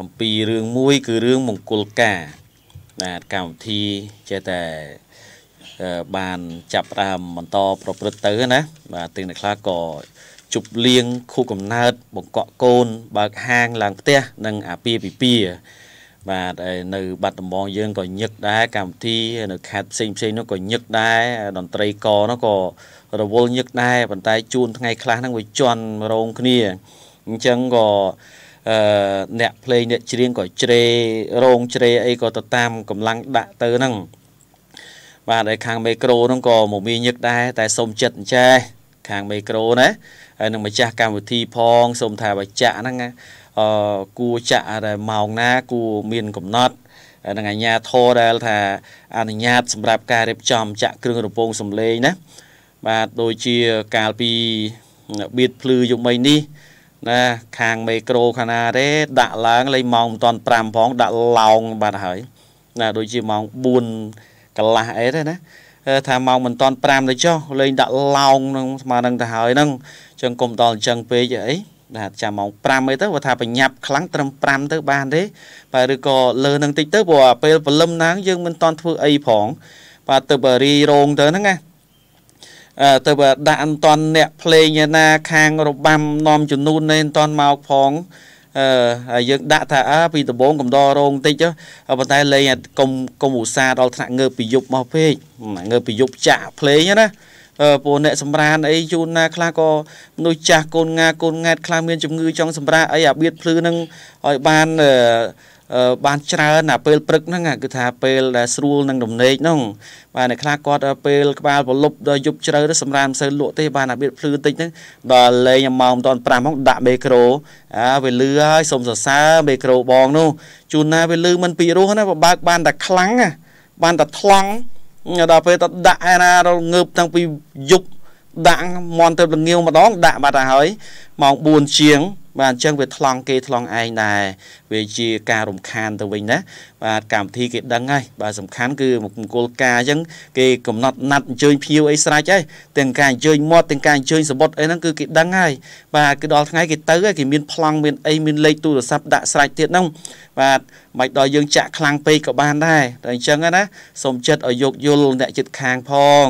អំពីរឿងមួយ គឺរឿងមង្គលការបាទកម្មវិធីចេះតែបានចាប់ដើមបន្តប្រព្រឹត្តទៅណាបាទទាំងនេះខ្លះក៏ជប់លៀងខូកំណើតបង្កក់កូន បើកហាងឡើងផ្ទះនិងអាពាហ៍ពិពាហ៍បាទហើយនៅបាត់ដំបងយើងក៏ញឹកដែរកម្មវិធី នៅខេត្តផ្សេងផ្សេងនោះក៏ញឹកដែរតន្ត្រីកនោះក៏រវល់ញឹកដែរប៉ុន្តែជួនថ្ងៃខ្លះហ្នឹងវាជន់រងគ្នាអញ្ចឹងក៏អ្នកភ្លេងអ្នកច្រៀងក៏ជ្រេរោងជ្រេអីក៏ទៅតាមកម្លាំងដាក់ទៅហ្នឹងបាទហើយខាងមេក្រូហ្នឹងក៏មមាញឹកដែរតែសូមចិត្តអញ្ចេះខាងមេក្រូណាហើយនឹងម្ចាស់កម្មវិធីផងសូមថាបើចាក់ហ្នឹងអឺគួចាក់តែម៉ោងណាគួមានកំណត់នឹងអាជ្ញាធរដែល ថាអនុញ្ញាតសម្រាប់ការរៀបចំចាក់គ្រឿងរំពងសម្លេងណាបាទដូចជាកាលពីបៀតភ្លឺយុគមីនេះណាខាងមេក្រូខាងណាទេដាក់ឡើងលេងម៉ោងមិនទាន់5ផងដាក់ឡោងបាត់ហើយណាដូចជាម៉ោង4កន្លះអីទេណាថាម៉ោងមិនតាន់5ទៅចុះលេងដាក់ឡោងនឹងស្មើនឹងទៅហើយហ្នឹងអញ្ចឹងកុំដល់អញ្ចឹងពេកអីណាចាំម៉ោង5អីទៅបើថាប្រញាប់ខ្លាំងត្រឹម5ទៅបាន ទេបើឬក៏លើនឹងតិចទៅព្រោះពេលព្រលឹមណាងយើងមិនតាន់ធ្វើអីផងបាទទៅបើរីរោងទៅហ្នឹងណាទៅដាក់អន្តនអ្នកភ្លេងណាខាងរបាំនាំចំនួននៃអន្តនមកផងអឺយើងដាក់ថាអើពីដំបងកំដររងតិចប៉ុន្តែលេងកុំកុំឧស្សាហ៍ដល់ថ្នាក់ងើបពីយប់មកពេកងើបពីយប់ចាក់ភ្លេងណាពួកអ្នកសម្រានអីជូនណា ខ្លះក៏មនុស្សចាស់កូនងាកូនង៉ែតខ្លះមានជំងឺ ចង់សម្រាអីអាបៀតភ្លឺនឹងឲ្យបានអឺបានច្រើនអាពេលព្រឹកហ្នឹងគឺថាពេលដែលស្រួលនឹងរំលែកហ្នឹងបាទអ្នកខ្លះគាត់ពេលក្បាលប្រលប់ដល់យប់ជ្រៅទៅសម្រាប់មិនសូវលក់ទេ បានអាបៀតភ្លឺតិចហ្នឹងដល់លេងម៉ោងមិនតាន់5ហ្នឹងដាក់មេក្រូអាវាលឺហើយសុំសរសើរមេក្រូបងនោះជួនណាវាលឺមិនពីរោះណាបើបើកបានតែខ្លាំងណាបានតែថ្លង់ដល់ពេលទៅដាក់ឯណាងើបតាំងពីយប់ដាក់មន់ទៅលងាវម្ដងដាក់បាត់ទៅហើយម៉ោង4ជាងបាទអញ្ចឹងវាថ្លង់គេថ្លង់ឯងដែរវាជាការរំខានទៅវិញណាបាទកម្មវិធីគេដឹងហើយបាទសំខាន់គឺមង្គលការអញ្ចឹងគេកំណត់ណាត់អញ្ជើញភ្ញៀវអីស្រេចហើយទាំងការអញ្ជើញមាត់ទាំងការអញ្ជើញសបុតអីហ្នឹងគឺគេដឹងហើយបាទគឺដល់ថ្ងៃគេទៅហើយគេមានប្លង់មានអីមានលេខទូរស័ព្ទដាក់ស្រេចទៀតហ្នឹង បាទមិនដល់យើងចាក់ខ្លាំងពេកក៏បានដែរតែអញ្ចឹងណាសូមចិត្តឲ្យយោគយល់អ្នកចិត្តខាងផង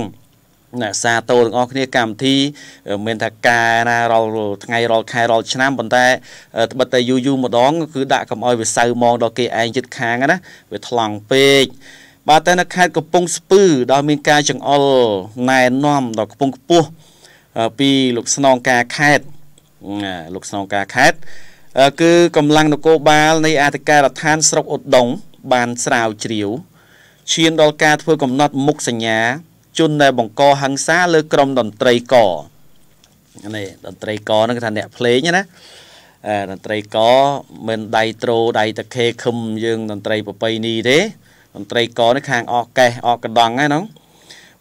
ណាសាទរទាំងអស់គ្នាកម្មវិធីមានថាការណារាល់ថ្ងៃរាល់ខែរាល់ឆ្នាំប៉ុន្តែ ត្បិតតែយូរយូរម្ដង គឺដាក់កំអយវាសៅមកដល់គេឯងជិតខាងណាវាថ្លង់ពេកបាទតែនៅខេត្តកំពង់ស្ពឺដោយមានការចង្អុលណែនាំដល់កំពង់ខ្ពស់ពីលោកស្នងការខេត្តលោកស្នងការខេត្តគឺកម្លាំងនគរបាលនៃអធិការដ្ឋានស្រុកឧដុង្គបានស្រាវជ្រាវឈានដល់ការធ្វើកំណត់មុខសញ្ញាជនដែលបង្កហិង្សាលើក្រុមតន្ត្រីករនេះតន្ត្រីករហ្នឹងគេថាអ្នកភ្លេងណាតន្ត្រីករមិនដៃត្រូដៃតខេខឹមយើងតន្ត្រីប្របីនេះទេតន្ត្រីករនេះខាងអកេះអកកដងហ្នឹង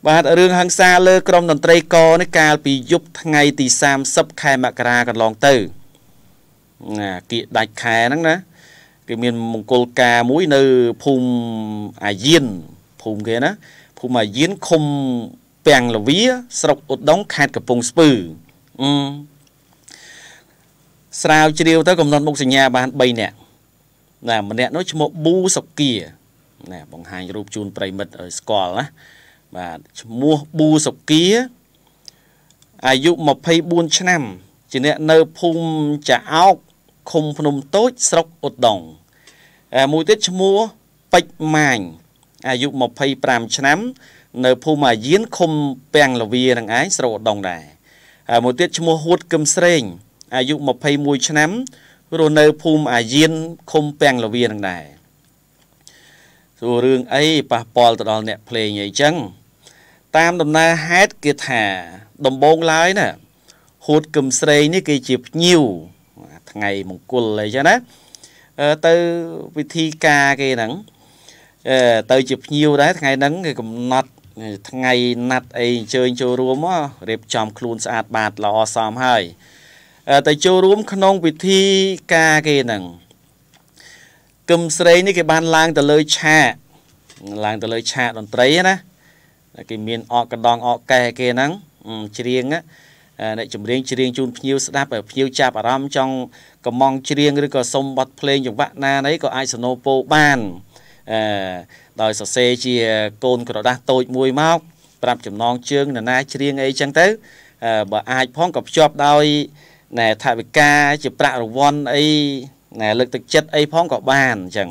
បាទរឿងហ ংস ាលើក្រុមតន្ត្រីករនេះកាលពីយប់ថ្ងៃទី30ខែមករាកន្លងទៅណាគៀកដាច់ខែហ្នឹងណាគេមានមង្គលការមួយនៅភូមិអាយៀនភូមិគេណាភូមិអាយានឃុំពាំងលវា ស្រុកឧដុង្គខេត្តកំពង់ស្ពឺអឺស្រាវជ្រាវទៅកំណត់មុខសញ្ញាបាន3នាក់ណាម្នាក់នោះឈ្មោះប៊ូសុគាណាបង្ហាញរូបជូនប្រិមិត្តឲ្យស្គាល់ណាបាទឈ្មោះប៊ូសុគាអាយុ24ឆ្នាំ ជាអ្នកនៅភូមិចាអោកឃុំភ្នំតូចស្រុកឧដុង្គមួយទៀតឈ្មោះពេជ្រម៉ាញអាយុ25ឆ្នាំនៅភូមិអាយានឃុំពាំងលវានឹងឯងស្រុកឧដុង្គដែរមួយទៀតឈ្មោះហួតកឹមស្រេង អាយុ21ឆ្នាំរស់នៅភូមិអាយានឃុំពាំងលវានឹងដែរសួររឿងអីប៉ះពាល់ទៅដល់អ្នកភ្លេងអីចឹងតាមដំណើរហេតុគេថាដំបងឡើយណាហួតកឹមស្រេងនេះគេជាភ្ញៀវថ្ងៃមង្គលអីចឹងណាទៅវិធីការគេហ្នឹងទៅជាភ្ញៀវដែរថ្ងៃហ្នឹងគេកំណត់ថ្ងៃណាត់អីអញ្ជើញចូលរួមមករៀបចំខ្លួនស្អាតបាតល្អសមហើយ ទៅចូលរួមក្នុងពិធីការគេហ្នឹងគឹមស្រីនេះគេបានឡើងទៅលើឆាកឡើងទៅលើឆាកតន្ត្រីណាគេមានអកកដងអកកែគេហ្នឹងច្រៀងអ្នកចម្រៀងច្រៀងជូនភ្ញៀវស្ដាប់ភ្ញៀវចាប់អារម្មណ៍ចង់កំងច្រៀងឬក៏សុំបទភ្លេងចង្វាក់ណាណីក៏អាចសនោពោបានអឺអឺដោយសរសេរជាកូន ក្រដាស់តូចមួយមកប្រាប់ចំណងជើងនរណាច្រៀងអីចឹងទៅបើអាចផងក៏ភ្ជាប់ដោយណែថាវិការជាប្រាក់រង្វាន់អីណែលើកទឹកចិត្តអីផងក៏បានអញ្ចឹង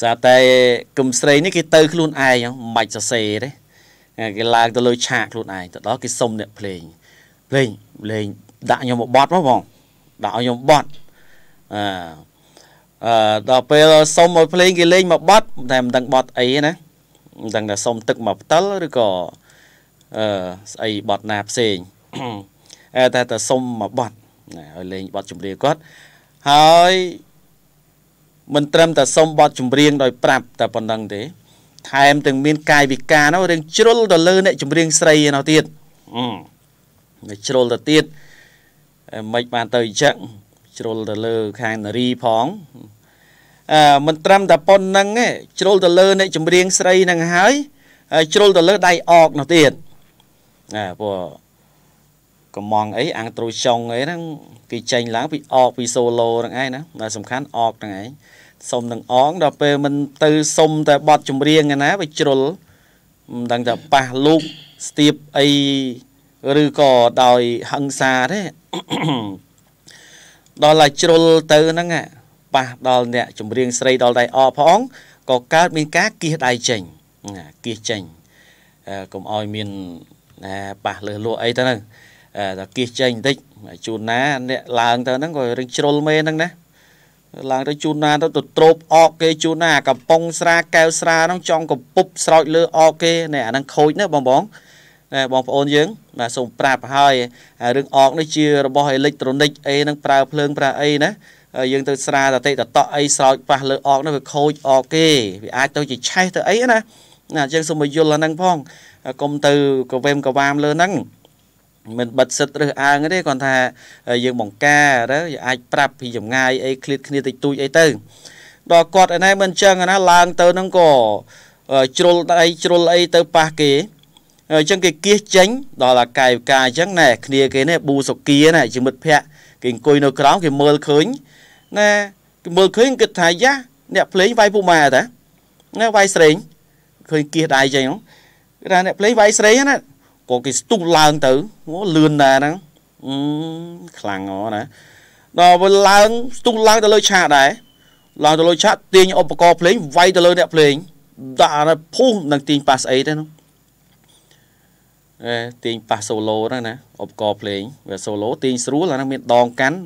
ស្អាតែគំស្រីនេះគេទៅ ខ្លួនឯងមិនបាច់សរសេរទេគេឡើងទៅលើឆាកខ្លួនឯងទៅដល់គេសុំអ្នកភ្លេងភ្លេងភ្លេងដាក់ខ្ញុំមកបត់មកបងដាក់ឲ្យខ្ញុំបត់អឺអឺដល់ពេលសុំឲ្យភ្លេងគេលេងមកបត់តែមិនដឹងបត់អីណាមិនដឹងថាសុំទឹកមកផ្ទាល់ឬក៏អឺស្អីបត់ណាផ្សេងតែតែសុំមកបត់ណាឲ្យលេងបត់ចម្រៀងគាត់ហើយមិនត្រឹមតែសុំបត់ចម្រៀងដោយប្រាប់តែប៉ុណ្ណឹងទេថែមទាំងមាន កាយវិការនោះរឿងជ្រុលទៅលើអ្នកចម្រៀងស្រីនោះទៀតអឺជ្រុលទៅទៀតមិនបានទៅអញ្ចឹងជ្រុលទៅលើខាងនារីផងអឺមិនត្រឹមតែប៉ុណ្្នឹងទេជ្រុលទៅលើអ្នក ចម្រៀងស្រីហ្នឹងហើយជ្រុលទៅលើដៃអកនោះទៀតណាព្រោះកំងអីអាំងត្រូចុងអីហ្នឹងគេចេញឡើងពីអកពីសូឡូហ្នឹងឯងណាដែលសំខាន់អកហ្នឹងឯងសុំនឹងអងដល់ពេលមិនទៅសុំតែបត់ចម្រៀងឯណាវាជ្រុលមិនដឹងថាប៉ះលូកស្ទាបអីឬក៏ដោយហឹង្សាទេដល់តែជ្រុលទៅហ្នឹងប៉ះដល់អ្នកចម្រៀងស្រីដល់ដៃអផងក៏កើតមានការគៀសដៃចេញគៀសចេញកុំឲ្យមានប៉ះលើសលក់អីទៅហ្នឹងតែគៀសចេញបន្តិចជូនណាអ្នកឡើងទៅហ្នឹងក៏រឿងជ្រុលមេហ្នឹងណាឡើងទៅជូនណាទៅទៅត្រោបអកគេជូនណាកំប៉ុងស្រាកែវស្រាហ្នឹងចង់កពុបស្រោចលើអកគេនេះអាហ្នឹងខូចណាបងបងណាបងប្អូនយើងបាទសូមប្រាប់ហើយរឿងអកនេះជារបស់អេលិចត្រូនិកអីហ្នឹងប្រើភ្លើងប្រើអីណាយើងទៅស្រាតតិតតអីស្រោចប៉ះលើអកនោះវាខូចអកគេវាអាចទៅជាឆេះទៅអីណាណាយើងសូមយល់អាហ្នឹងផងកុំទៅកវេមកវាមលើហ្នឹងមិនបិទសិតរើសអើងទេគាត់ថាយើងបង្ការទៅយើងអាចប្រាប់ពីចម្ងាយអីឃ្លាតគ្នាតិចតួចអីទៅដល់គាត់ឯណែមិនអញ្ចឹងណាឡើងទៅហ្នឹងក៏ជ្រុលដៃជ្រុលអីទៅប៉ះគេអញ្ចឹងគេគៀសចេញដល់អាកាយវិការអញ្ចឹងណែគ្នាគេណែប៊ូសុគាណែជាមិត្តភ័ក្ដិគេអង្គុយនៅក្រោមគេមើលឃើញណែគេមើលឃើញគិតថាយ៉ាអ្នកភ្លេងវាយពុម៉ាតាណែវាយស្រេងឃើញគៀសដៃចេញហ្នឹងគេថាអ្នកភ្លេងវាយស្រេងណាក៏គេស្ទុះឡើងទៅលឿនណាស់ហ្នឹងអឺខ្លាំងហ៎ណាដល់វាឡើងស្ទុះឡើងទៅលើឆាកដែរឡើងទៅលើឆាកទាញឧបករណ៍ភ្លេងវាយទៅលើ អ្នកភ្លេងដាក់ឲ្យភុះនឹងទាញប៉ាសអីទេនោះទាញប៉ះ solo ហ្នឹងណាឧបករណ៍ភ្លេងវា solo ទាញស្រួលអាហ្នឹងមានដងកាន់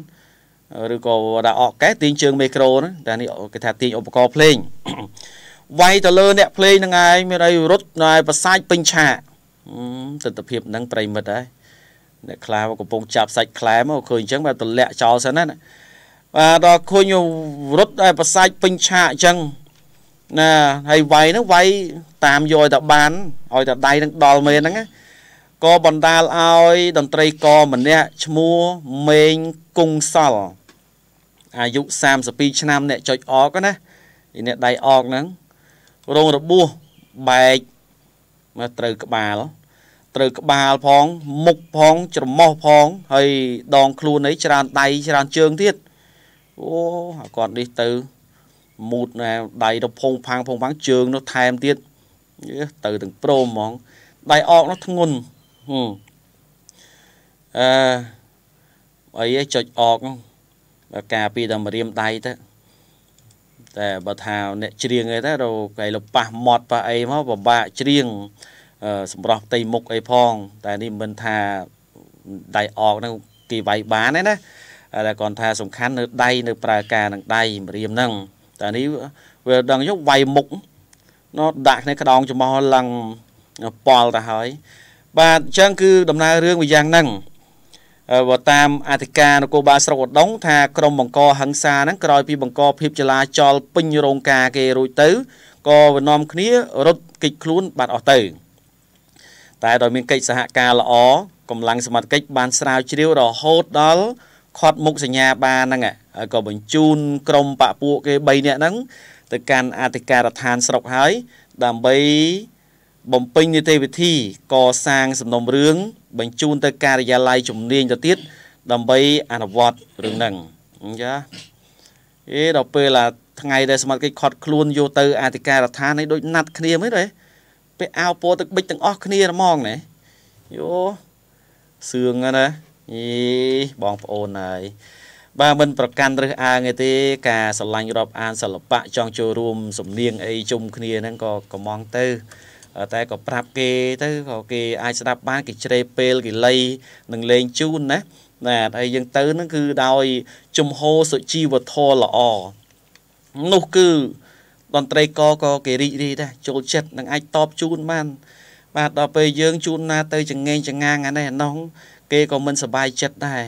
ឬក៏ដាក់អកកែទាញជើងមីក្រូហ្នឹងតែនេះគេថាទាញឧបករណ៍ភ្លេងវាយទៅលើអ្នកភ្លេងហ្នឹងឯងមានអីរត់ណែប្រសាចពេញឆាកទស្សនភាពហ្នឹងប្រិមិត្តហើយអ្នកខ្លាកំពុងចាប់សាច់ខ្លែមកឃើញអញ្ចឹងបែបទម្លាក់ចោលសិនណាបាទដល់ឃើញរត់ឯប្រសាច់ពេញឆាកអញ្ចឹងណាហើយវាយហ្នឹងវាយតាមយកឲ្យតែបានឲ្យតែដៃនឹងដល់មែនហ្នឹងណាក៏បណ្ដាលឲ្យតន្ត្រីករម្នាក់ឈ្មោះមេងគង់សល់អាយុ32ឆ្នាំអ្នកចុចអកណាអ្នកដៃអកហ្នឹងរងរបួសបែកមកត្រូវក្បាលត្រូវក្បាលផង មុខផងច្រមុះផង ហើយដង ខ្លួននេះ ច្រើនដៃច្រើនជើងទៀតអូគាត់នេះទៅមូតណែដៃទៅផុងផាំងផុងផាំងជើងនោះថែមទៀតទៅទាំងព្រមហ្មងដៃអកនោះធ្ងន់ហឹមអឺអីចុចអកបើការពីតែម្រាមដៃទៅតែបើថាអ្នកច្រៀងអីទៅរកឯលប៉ះមាត់ប៉ះអីមកពិបាកច្រៀងសម្រាប់ផ្ទៃមុខអីផង តែនេះមិនថាដៃអកហ្នឹងគេវាយបានទេណាតែគាត់ថាសំខាន់នៅដៃនៅប្រើការនឹងដៃម្រាមហ្នឹងតែនេះវាដឹងយកវាយមុខនោះដាក់គ្នាក្តោងច្មោះឡើងប៉លទៅហើយបាទអញ្ចឹងគឺដំណើររឿងវាយ៉ាងហ្នឹងបើតាមអធិការនគរបាលស្រុកឧដុង្គថាក្រមបង្កហឹង្សាហ្នឹងក្រោយពីបង្កភាពចលាចលពេញរោងការគេរួចទៅក៏វានាំគ្នា រត់គេចខ្លួនបាត់អស់ទៅ តែដោយមានកិច្ចសហការល្អកម្លាំងសមត្ថកិច្ចបានស្រាវជ្រាវរហូតដល់ខាត់មុខសញ្ញាបានហ្នឹងហើយក៏បញ្ជូនក្រមបពពួកគេ3នាក់ហ្នឹងទៅកាន់អធិការដ្ឋានស្រុកហើយដើម្បីបំពេញនីតិវិធីកសាងសំណុំរឿងបញ្ជូនទៅការិយាល័យជំនាញទៅទៀតដើម្បីអនុវត្តរឿងហ្នឹងអញ្ចឹងអេដល់ពេលឡាថ្ងៃដែលសមត្ថកិច្ចខត់ខ្លួនយកទៅអធិការដ្ឋាននេះដូចណាត់គ្នាមិនទេពេលអាវពណ៌ទឹកប៊ិចទាំងអស់គ្នាហ្មងណាយោសឿងណាអីបងប្អូនហើយបាទមិន ប្រកាន់រើសអើងទេ ការស្រឡាញ់រាប់អានសិល្បៈចង់ចូលរួម សំនៀងអីជុំគ្នាហ្នឹងក៏កំងទៅតែក៏ប្រាប់គេទៅក៏គេអាចស្ដាប់បានគេជ្រេពេលគេលៃនឹងលេងជូនណាណាហើយយើងទៅនឹងគឺដោយជំហរសុជីវធម៌ល្អនោះគឺតន្ត្រីករក៏គេរីករាយដែរចូលចិត្តនឹងអាចតបជូនបាន បាទដល់ពេលយើងជូនណាទៅចង្ងេងចង្ងាងអានេះអានោះគេក៏មិនសប្បាយចិត្តដែរ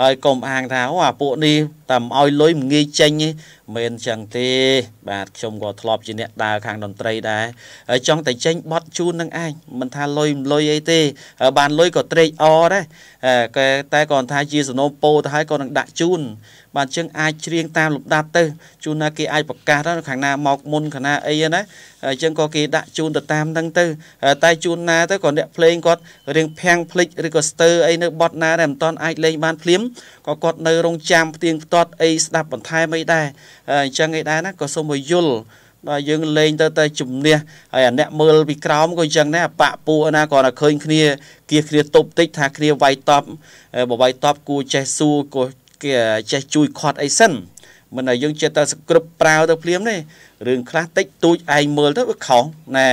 ហើយកុំអាងថាអូអាពួកនេះតែមិនអោយលុយមិនងាយចេញទេមិនចឹងទេបាទខ្ញុំក៏ធ្លាប់ជាអ្នកដើរខាងតន្ត្រីដែរហើយចង់តែចេញបត់ជូននឹងឯងមិនថាលុយមិនលុយអីទេហើយបានលុយក៏ត្រេកអរដែរតែតែគ្រាន់ថាជាសំណូមពោទៅហើយក៏នឹងដាក់ជូនបាទចឹងអាចច្រៀងតាមលំដាប់ទៅជូនណាគេអាចប្រកាសដល់ខាងណាមកមុនខាងណាអីណាអញ្ចឹងក៏គេដាក់ជូនទៅតាមហ្នឹងទៅតែជូនណាទៅក៏អ្នកភ្លេងគាត់រៀងភាំងភ្លេចឬក៏ស្ទើអីនៅបត់ណាដែរមិនតាន់អាចលេងបានភ្លាមក៏គាត់នៅរងចាំផ្ទៀងផ្ទាត់អីស្ដាប់បន្ថែមអីដែរអញ្ចឹងអីដែរណាក៏សូមឲ្យយល់ដល់យើងលេងទៅតែជំនះហើយអាអ្នកមើលពីក្រោមក៏អញ្ចឹងដែរបាក់ពួកណាគាត់តែឃើញគ្នាគៀសគ្នាតុបតិចថាគ្នាវាយតប់បើវាយតប់គួរចេះសួរគួរចេះជួយខាត់អីសិនមិនឲ្យយើងចេះតែសគ្រប់ប្រាវទៅភ្លាមទេរឿងខ្លះតិចទូចឯងមើលទៅវាខុសណែ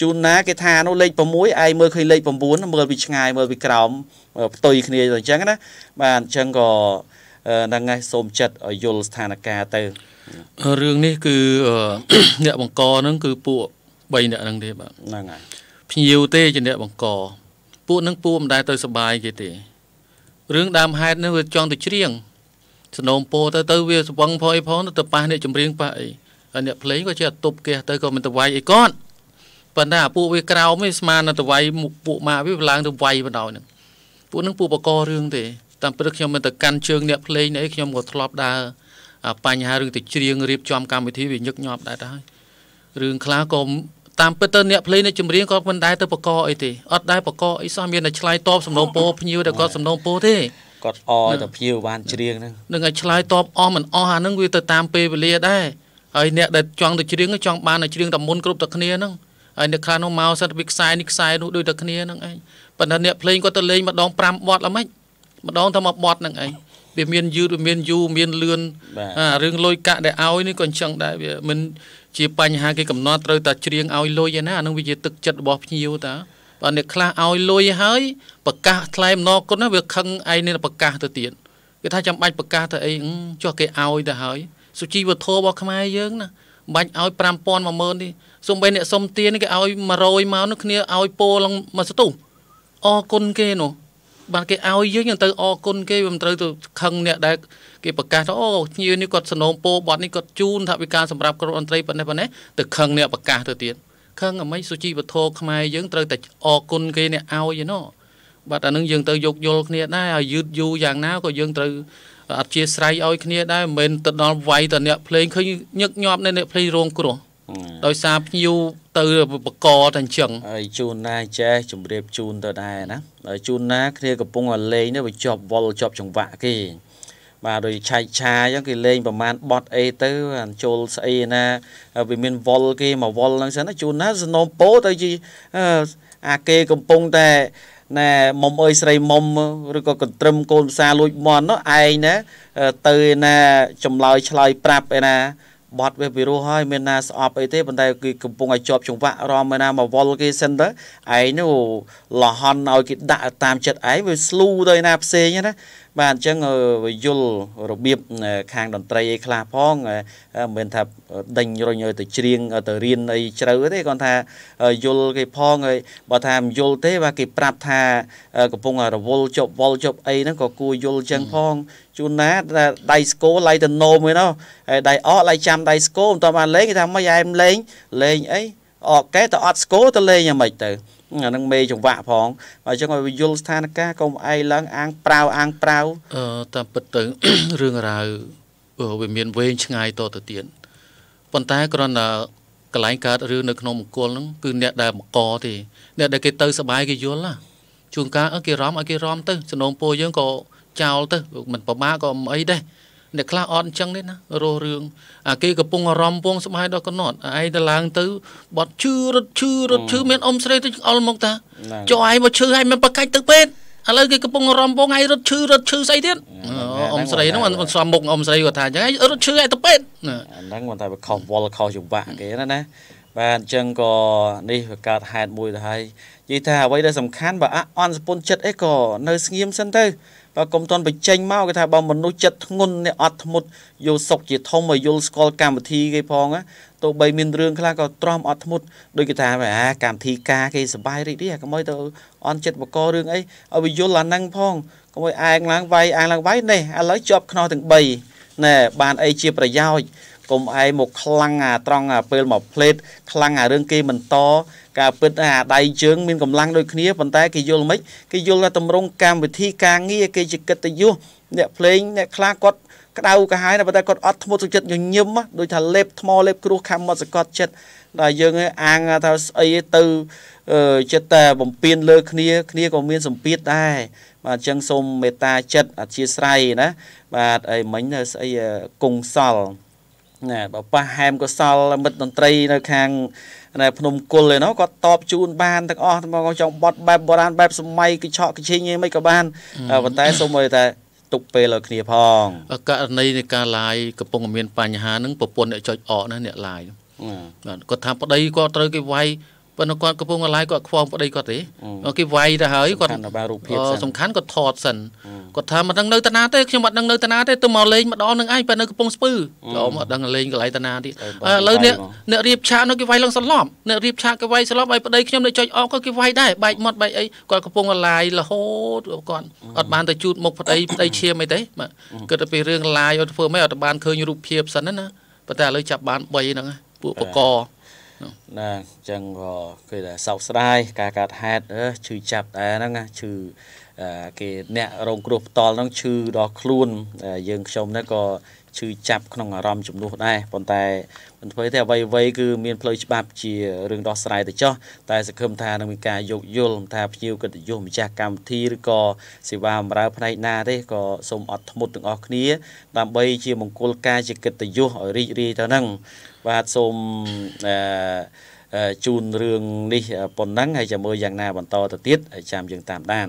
ជូនណាគេថានោះលេខ6ឯងមើលឃើញលេខ9មើលពីឆ្ងាយមើលពីក្រោមផ្ទុយគ្នាទៅអញ្ចឹងណាបាទអញ្ចឹងក៏ហ្នឹងហើយសូមចិត្តឲ្យយល់ស្ថានភាពទៅរឿងនេះគឺអ្នកបង្កហ្នឹងគឺពួក3អ្នកហ្នឹងទេបាទហ្នឹងហើយភ្ញៀវទេជាអ្នកបង្កពួកហ្នឹងពួកមិនដែលទៅសបាយគេទេរឿងដើមហេតុហ្នឹងវាចង់ទៅច្រៀងសំណូមពរទៅទៅវាស្វឹងផងអីផងទៅប៉ះអ្នកចម្រៀងប៉ះអីហើយអ្នកភ្លេងក៏ជាតុបគេទៅក៏មិនទៅវាយអីគាត់ប៉ុន្តែអាពួកវាក្រោមឯស្មានទៅវាយមុខពួកម៉ាក់វាឡើងទៅវាយបណ្ដោយហ្នឹងពួកហ្នឹងពួកបករឿងទេតាមព្រឹកខ្ញុំមិនទៅកាន់ជើងអ្នកភ្លេងអីខ្ញុំក៏ធ្លាប់ដើរបញ្ហារឿងទៅច្រៀងរៀបចំកម្មវិធីវាញឹកញាប់ដែរទៅហើយរឿងខ្លះក៏តាមពិតទៅអ្នកភ្លេងអ្នកចម្រៀងក៏មិនដែរទៅបកអីទេអត់ដែរបកអីសោះមានតែឆ្លើយតបសំណូមពរភ្ញៀវដែលគាត់សំណូមពរទេគាត់អទៅភៀវបានច្រៀងហ្នឹងនឹងឲ្យឆ្លើយតបអស់មិនអស់អាហ្នឹងវាទៅតាមពេលវេលាដែរហើយអ្នកដែលចង់ទៅច្រៀងចង់បានតែច្រៀងតែមុនគ្រប់តែគ្នាហ្នឹងហើយអ្នកខ្លះនោះមកសិតពីខ្សែនេះខ្សែនោះដូចតែគ្នាហ្នឹងឯងប៉ុន្តែអ្នកភ្លេងគាត់ទៅលេងម្ដង5បទអីមិនម្ដងតែមកបទហ្នឹងឯងវាមានយឺតវាមានយូរមានលឿនរឿងលុយកាក់ដែលឲ្យនេះក៏អញ្ចឹងដែរវាមិនជាបញ្ហាគេកំណត់ត្រូវតែច្រៀងឲ្យលុយឯណាអានឹងវាជាទឹកចិត្តរបស់ភ្ញៀវតាបើអ្នកខ្លះឲ្យលុយហើយប្រកាសថ្លែងអំណរគុណវាខឹងឯងនេះប្រកាសទៅទៀតគេថាចាំបាច់ប្រកាសទៅអីចុះគេឲ្យទៅហើយសុជីវធម៌របស់ខ្មែរយើងណាបាច់ឲ្យ5000 10000នេះសំបីអ្នកសុំទានគេឲ្យ100មកនោះគ្នាឲ្យពោលមកស្ទុះអរគុណគេនោះ បាទគេឲ្យយើងយើងទៅអរគុណគេវាមិនត្រូវទៅខឹងអ្នកដែលគេប្រកាសថាអូញៀវនេះគាត់សនមពោបាត់នេះគាត់ជូនថាវិការសម្រាប់ក្រុមអន្តរីប៉ុណ្ណេះប៉ុណ្ណេះទៅខឹងអ្នកប្រកាសទៅទៀតខឹងអ្មេចសុជីវធម៌ខ្មែរយើងត្រូវតែអរគុណគេអ្នកឲ្យឯណោះបាទអានឹងយើងត្រូវយោគយល់គ្នាដែរឲ្យយឺតយូរយ៉ាងណាក៏យើងត្រូវអធិស្ស្រ័យឲ្យគ្នាដែរមិនទៅដល់វាយតអ្នកភ្លេងឃើញញឹកញាប់នៅអ្នកភ្លេងរងគ្រោះដោយសារភ្ញៀវទៅបកកតែអញ្ចឹងហើយជូនណាចេះជម្រាបជូនទៅដែរណាជូនណាគ្នាកំពុងលេងនេះវាជាប់វល់ជាប់ចង្វាក់គេបាទដូចឆែកឆាអញ្ចឹងគេលេងប្រមាណបត់អីទៅអានចូលស្អីណាវាមានវល់គេមកវល់ហ្នឹងសិនណាជូនណាសនោមពោទៅជាអាគេកំពុងតែណែមុំអើយស្រីមុំឬក៏កន្ទ្រឹមកូនភាសាលួចមន់នោះឯងណាទៅឯណាចម្លើយឆ្លើយប្រាប់ឯណាបត់វាពិរោះហើយមានណាស្អប់អីទេប៉ុន្តែគឺកំពុងឲ្យជាប់ចង្វាក់រំឯណាមកវល់គេសិនទៅឯងនោះលហន់ឲ្យគេដាក់តាមចិត្តឯងវាស្លូទៅឯណាផ្សេងណាបាទអញ្ចឹងយល់របៀបខាងតន្ត្រីអីខ្លះផងមិនមែនថាដេញរុញឲ្យទៅច្រៀងទៅរៀនអីជ្រៅទេគាត់ថាយល់គេផងហើយបើថាមិនយល់ទេបាទគេប្រាប់ថាកំពុងរវល់ជប់វល់ជប់អីហ្នឹងក៏គួរយល់អញ្ចឹងផងជួនណាដៃស្គោឡៃទៅនោមឯណោះហើយដៃអកឡៃចាំដៃស្គោមិនតបានលេងគេថាមិនឯមលេងលេងអីអកកែទៅអត់ស្គរទៅលេងយ៉ាងម៉េចទៅអានឹងមេចង្វាក់ផងអញ្ចឹងឲ្យយល់ស្ថានភាពកុំឯងឡើងអាងប្រាវអាងប្រាវអឺតាមពិតទៅរឿងរ៉ាវវាមានវែងឆ្ងាយតទៅទៀតប៉ុន្តែគ្រាន់តែកន្លែងកើតរឿងនៅក្នុងមង្គលហ្នឹង គឺអ្នកដែលមកកទេអ្នកដែលគេទៅសបាយគេយល់ណាជួនកាលគេរំឲ្យគេរំទៅសំណូមពរយើងក៏ចោលទៅមិនប្រមាក៏មិនអីដែរអ្នកខ្លះអត់អញ្ចឹងទេណារស់រឿងអាគេកំពុងអារម្មណ៍ពងស្បាយដល់កំណត់ឯងទៅឡើងទៅបត់ឈឺរត់ឈឺរត់ឈឺមានអ៊ំស្រីទៅអល់មកតាចុះឯងមកឈឺឯងមិនបកាច់ទៅពេទ្យឥឡូវគេកំពុងរំពងឯងរត់ឈឺរត់ឈឺស្អីទៀតអ៊ំស្រីហ្នឹងមិនស្មមុខអ៊ំស្រីគាត់ថាអញ្ចឹងឯងរត់ឈឺឯងទៅពេទ្យហ្នឹងគាត់ថាវាខុសវល់ខុសច្បាប់គេណាណាបាទអញ្ចឹងក៏នេះវាកើតហេតុមួយទៅហើយនិយាយថាអ្វីដែលសំខាន់បើអន់សពុនចិត្តអីក៏នៅស្ងៀមសិនទៅដល់កុំតន់បញ្ចេញមកគេថាបើមនុស្សចិត្តធ្ងន់អ្នកអត់ធ្មត់យល់សុកជាធំហើយយល់ស្គាល់កម្មវិធីគេផងណាទោះបីមានរឿងខ្លះក៏ទ្រាំអត់ធ្មត់ដូចគេថាអាកម្មវិធីការគេសបាយរីករាយកុំឲ្យទៅអន់ចិត្តបករឿងអីឲ្យវាយល់អាហ្នឹងផងកុំឲ្យឯងឡើងវាយឯងឡើងវាយនេះឥឡូវជាប់ខ្នោះទាំង3ណែបានអីជាប្រយោជន៍កុំឯងមកខ្លាំងអាត្រង់អាពេលមកផ្លេតខ្លាំងអារឿងគេមិនតការពិតអាដៃជើងមានកម្លាំងដូចគ្នាប៉ុន្តែគេយល់មិនគេយល់ថាតម្រង់កម្មវិធីការងារគេជាកិត្តិយសអ្នកភ្លេងអ្នកខ្លះគាត់ក្តៅកាហាយតែប៉ុន្តែគាត់អត់ធ្មត់សុចិត្តញញឹមដូចថាលេបថ្មលេបគ្រោះខំមកសកត់ចិត្តដែលយើងអាងថាស្អីទៅចិត្តតែបំពេញលើគ្នា គ្នាក៏មានសម្ពាធដែរបាទអញ្ចឹងសូមមេត្តាចិត្តអធិស្ឋ័យណាបាទអីមិញស្អីគង់សល់ណាបើប៉ះហែមកសលមិត្តតន្ត្រីនៅខាងណែភ្នំគុលឯណោះគាត់តបជូនបានទាំងអស់មកចង់បត់បែបបុរាណបែបសម័យកញ្ឆក់កញ្ឆិញឯមិនក៏បានប៉ុន្តែសូមឲ្យតែ ទុកពេលឲ្យគ្នាផងករណីនៃការឡាយកំពុងមានបញ្ហានឹងប្រពន្ធអ្នកចុចអកណាអ្នកឡាយបាទគាត់ថាប្តីគាត់ត្រូវគេវាយប៉ុន្តែគាត់កំពុងកន្លែងគាត់ខ្វងប្តីគាត់ទេគាត់គេវាយទៅហើយគាត់បានរូបភាពសំខាន់គាត់ថតសិនគាត់ថាមិនដឹងនៅតាណាទេខ្ញុំអត់ដឹងនៅតាណាទេទៅមកលេងម្ដងនឹងឯងបើនៅកំពង់ស្ពឺចូលមកអត់ដឹងលេងកន្លែងតាណាទៀតឥឡូវអ្នកអ្នករៀបឆាកនោះគេវាយឡើងសន្លប់អ្នករៀបឆាកគេវាយសន្លប់ឲ្យប្តីខ្ញុំនៅចុចអកក៏គេវាយដែរបែកមាត់បែកអីគាត់កំពុងកន្លែងរហូតគាត់អត់បានទៅជូតមុខប្តីប្តីឈាមអីទេបាទគិតទៅពីរឿងឡាយអត់ធ្វើម៉េចអត់បានឃើញរូបភាពសិនណាប៉ុន្តែឥឡូវចាប់បាន3ហ្នឹងពួកបកកណាអញ្ចឹងក៏គេថាសោកស្ដាយការកាត់ហេតុឈឺចាប់ដែរហ្នឹងណាឈឺគេអ្នករងគ្រោះផ្ទាល់ហ្នឹងឈឺដល់ខ្លួន យើងខ្ញុំហ្នឹងក៏ឈឺចាប់ក្នុងអារម្មណ៍ចំនួនដែរប៉ុន្តែមិនធ្វើទេអ្វីអ្វីគឺមានផ្លូវច្បាប់ជារឿងដោះស្រាយទៅចោះតែសង្ឃឹមថានឹងមានការយោគយល់ថាភ្ញៀវកិត្តិយសម្ចាស់កម្មវិធីឬក៏សេវាបម្រើផ្នែកណាទេក៏សូមអត់ធ្មត់ទាំងអស់គ្នាដើម្បីជា មង្គលការជា កិត្តិយសឲ្យរីករាយទៅនឹងបាទសូមអឺជូនរឿងនេះប៉ុណ្ណឹងហើយចាំមើលយ៉ាងណាបន្តទៅទៀតចាំយើងតាមដាន